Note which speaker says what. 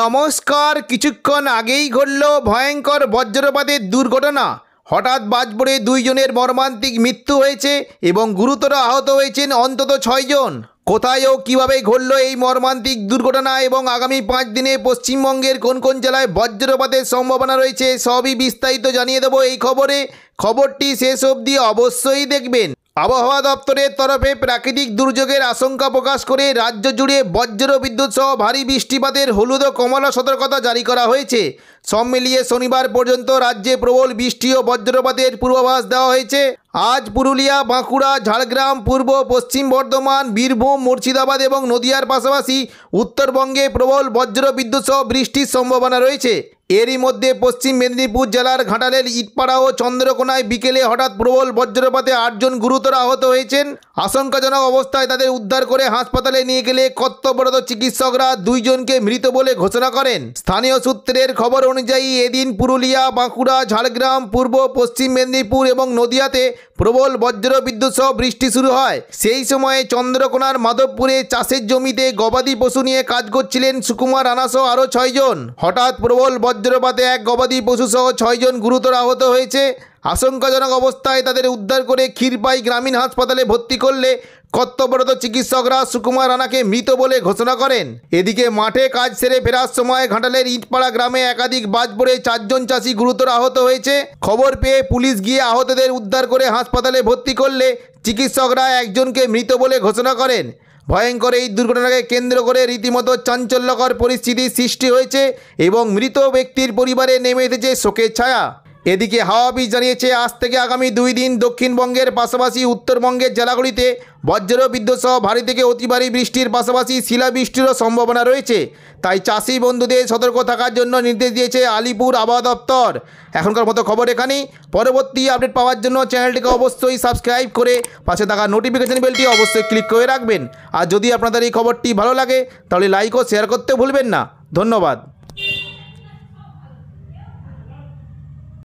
Speaker 1: নমস্কার কিছুক্ষণ আগেই ঘটল ভয়ঙ্কর বজ্রপাতের দুর্ঘটনা হঠাৎ বাজ পড়ে দুইজনের মর্মান্তিক মৃত্যু হয়েছে এবং গুরুতর আহত হয়েছেন অন্তত ছয়জন কোথায় ও কীভাবে ঘটল এই মর্মান্তিক দুর্ঘটনা এবং আগামী পাঁচ দিনে পশ্চিমবঙ্গের কোন কোন জেলায় বজ্রপাতের সম্ভাবনা রয়েছে সবই বিস্তারিত জানিয়ে দেবো এই খবরে খবরটি শেষ অবধি অবশ্যই দেখবেন আবহাওয়া দপ্তরের তরফে প্রাকৃতিক দুর্যোগের আশঙ্কা প্রকাশ করে রাজ্য জুড়ে বজ্র বিদ্যুৎ সহ ভারী বৃষ্টিপাতের হলুদ ও কমলা সতর্কতা জারি করা হয়েছে সব মিলিয়ে শনিবার পর্যন্ত রাজ্যে প্রবল বৃষ্টি ও বজ্রপাতের পূর্বাভাস দেওয়া হয়েছে আজ পুরুলিয়া বাঁকুড়া ঝাড়গ্রাম পূর্ব পশ্চিম বর্ধমান বীরভূম মুর্শিদাবাদ এবং নদিয়ার পাশাপাশি উত্তরবঙ্গে প্রবল বজ্র বিদ্যুৎ সহ বৃষ্টির সম্ভাবনা রয়েছে এরই মধ্যে পশ্চিম মেদিনীপুর জেলার ঘাটালের ইটপাড়া ও চন্দ্রকোনায় বিকেলে হঠাৎ প্রবল বজ্রপাতে আটজন গুরুতর আহত হয়েছেন আশঙ্কাজনক অবস্থায় তাদের উদ্ধার করে হাসপাতালে নিয়ে গেলে কর্তব্যরত চিকিৎসকরা দুইজনকে মৃত বলে ঘোষণা করেন স্থানীয় সূত্রের খবর অনুযায়ী এদিন পুরুলিয়া বাঁকুড়া ঝাড়গ্রাম পূর্ব পশ্চিম মেদিনীপুর এবং নদিয়াতে প্রবল বজ্র বিদ্যুৎ সহ বৃষ্টি শুরু হয় সেই সময়ে চন্দ্রকোনার মাধবপুরে চাষের জমিতে গবাদি পশু নিয়ে কাজ করছিলেন সুকুমার আনাসহ আরও ছয়জন হঠাৎ প্রবল বজ্রপাতে এক গবাদি পশু সহ ছয়জন গুরুতর আহত হয়েছে আশঙ্কাজনক অবস্থায় তাদের উদ্ধার করে ক্ষীরপাই গ্রামীণ হাসপাতালে ভর্তি করলে কর্তব্যরত চিকিৎসকরা সুকুমার রানাকে মৃত বলে ঘোষণা করেন এদিকে মাঠে কাজ সেরে ফেরার সময় ঘাটালের ইটপাড়া গ্রামে একাধিক বাজ পড়ে চারজন চাষি গুরুতর আহত হয়েছে খবর পেয়ে পুলিশ গিয়ে আহতদের উদ্ধার করে হাসপাতালে ভর্তি করলে চিকিৎসকরা একজনকে মৃত বলে ঘোষণা করেন ভয়ঙ্কর এই দুর্ঘটনাকে কেন্দ্র করে রীতিমতো চাঞ্চল্যকর পরিস্থিতির সৃষ্টি হয়েছে এবং মৃত ব্যক্তির পরিবারে নেমে এসেছে শোকের ছায়া এদিকে হাওয়া অফিস জানিয়েছে আজ থেকে আগামী দুই দিন দক্ষিণবঙ্গের পাশাপাশি উত্তরবঙ্গের জেলাগুলিতে বজ্র সহ ভারী থেকে অতি ভারী বৃষ্টির পাশাপাশি শিলাবৃষ্টিরও সম্ভাবনা রয়েছে তাই চাষি বন্ধুদের সতর্ক থাকার জন্য নির্দেশ দিয়েছে আলিপুর আবহাওয়া দপ্তর এখনকার মতো খবর এখানেই পরবর্তী আপডেট পাওয়ার জন্য চ্যানেলটিকে অবশ্যই সাবস্ক্রাইব করে পাশে থাকা নোটিফিকেশন বেলটি অবশ্যই ক্লিক করে রাখবেন আর যদি আপনাদের এই খবরটি ভালো লাগে তাহলে লাইক ও শেয়ার করতে ভুলবেন না ধন্যবাদ